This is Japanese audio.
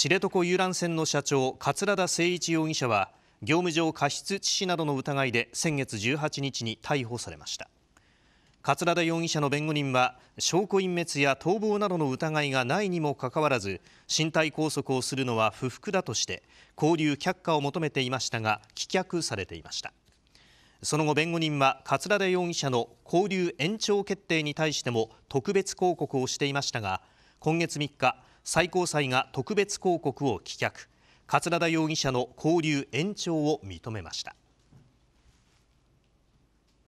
知床遊覧船の社長桂田精一容疑者は業務上過失致死などの疑いで先月18日に逮捕されました桂田容疑者の弁護人は証拠隠滅や逃亡などの疑いがないにもかかわらず身体拘束をするのは不服だとして交留却下を求めていましたが棄却されていましたその後弁護人は桂田容疑者の交留延長決定に対しても特別抗告をしていましたが今月3日最高裁が特別抗告を棄却桂田容疑者の交流延長を認めました